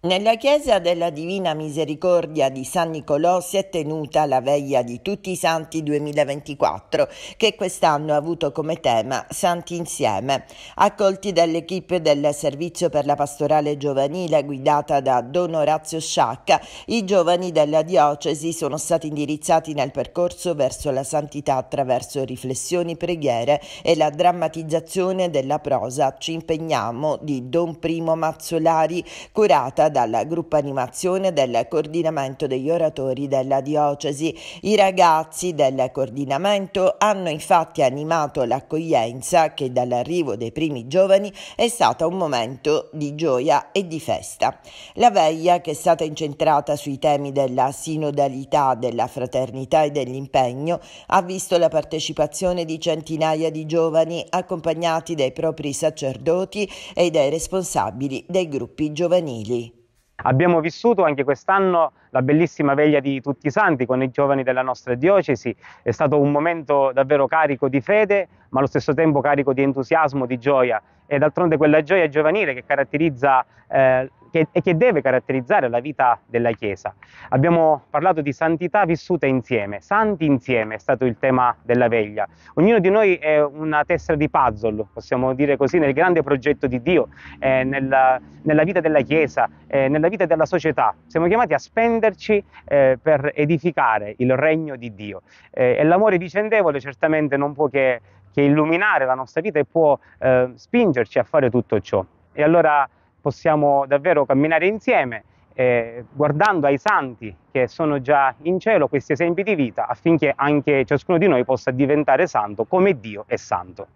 Nella chiesa della Divina Misericordia di San Nicolò si è tenuta la veglia di tutti i santi 2024 che quest'anno ha avuto come tema Santi insieme. Accolti dall'equipe del servizio per la pastorale giovanile guidata da Don Orazio Sciacca, i giovani della diocesi sono stati indirizzati nel percorso verso la santità attraverso riflessioni, preghiere e la drammatizzazione della prosa Ci impegniamo di Don Primo Mazzolari curata organizzata dal gruppo animazione del coordinamento degli oratori della diocesi. I ragazzi del coordinamento hanno infatti animato l'accoglienza che dall'arrivo dei primi giovani è stata un momento di gioia e di festa. La veglia, che è stata incentrata sui temi della sinodalità, della fraternità e dell'impegno, ha visto la partecipazione di centinaia di giovani accompagnati dai propri sacerdoti e dai responsabili dei gruppi giovanili. Abbiamo vissuto anche quest'anno la bellissima veglia di Tutti i Santi con i giovani della nostra diocesi, è stato un momento davvero carico di fede, ma allo stesso tempo carico di entusiasmo, di gioia e d'altronde quella gioia giovanile che caratterizza eh, che, e che deve caratterizzare la vita della Chiesa. Abbiamo parlato di santità vissuta insieme, santi insieme è stato il tema della veglia. Ognuno di noi è una tessera di puzzle, possiamo dire così, nel grande progetto di Dio, eh, nella, nella, vita della Chiesa, eh, nella vita della società. Siamo chiamati a spenderci eh, per edificare il regno di Dio. Eh, e l'amore vicendevole certamente non può che, che illuminare la nostra vita e può eh, spingerci a fare tutto ciò. E allora possiamo davvero camminare insieme eh, guardando ai santi che sono già in cielo questi esempi di vita affinché anche ciascuno di noi possa diventare santo come Dio è santo.